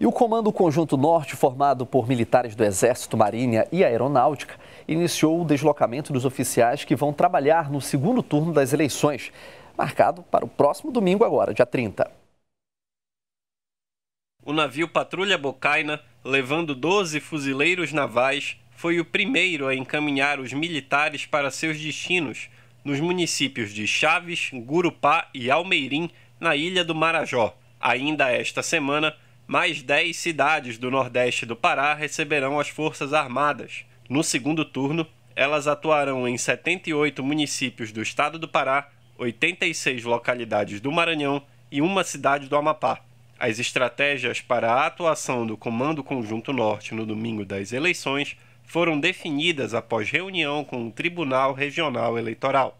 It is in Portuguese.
E o Comando Conjunto Norte, formado por militares do Exército, Marinha e Aeronáutica, iniciou o deslocamento dos oficiais que vão trabalhar no segundo turno das eleições, marcado para o próximo domingo agora, dia 30. O navio Patrulha Bocaina, levando 12 fuzileiros navais, foi o primeiro a encaminhar os militares para seus destinos, nos municípios de Chaves, Gurupá e Almeirim, na ilha do Marajó. Ainda esta semana, mais 10 cidades do Nordeste do Pará receberão as Forças Armadas. No segundo turno, elas atuarão em 78 municípios do estado do Pará, 86 localidades do Maranhão e uma cidade do Amapá. As estratégias para a atuação do Comando Conjunto Norte no domingo das eleições foram definidas após reunião com o Tribunal Regional Eleitoral.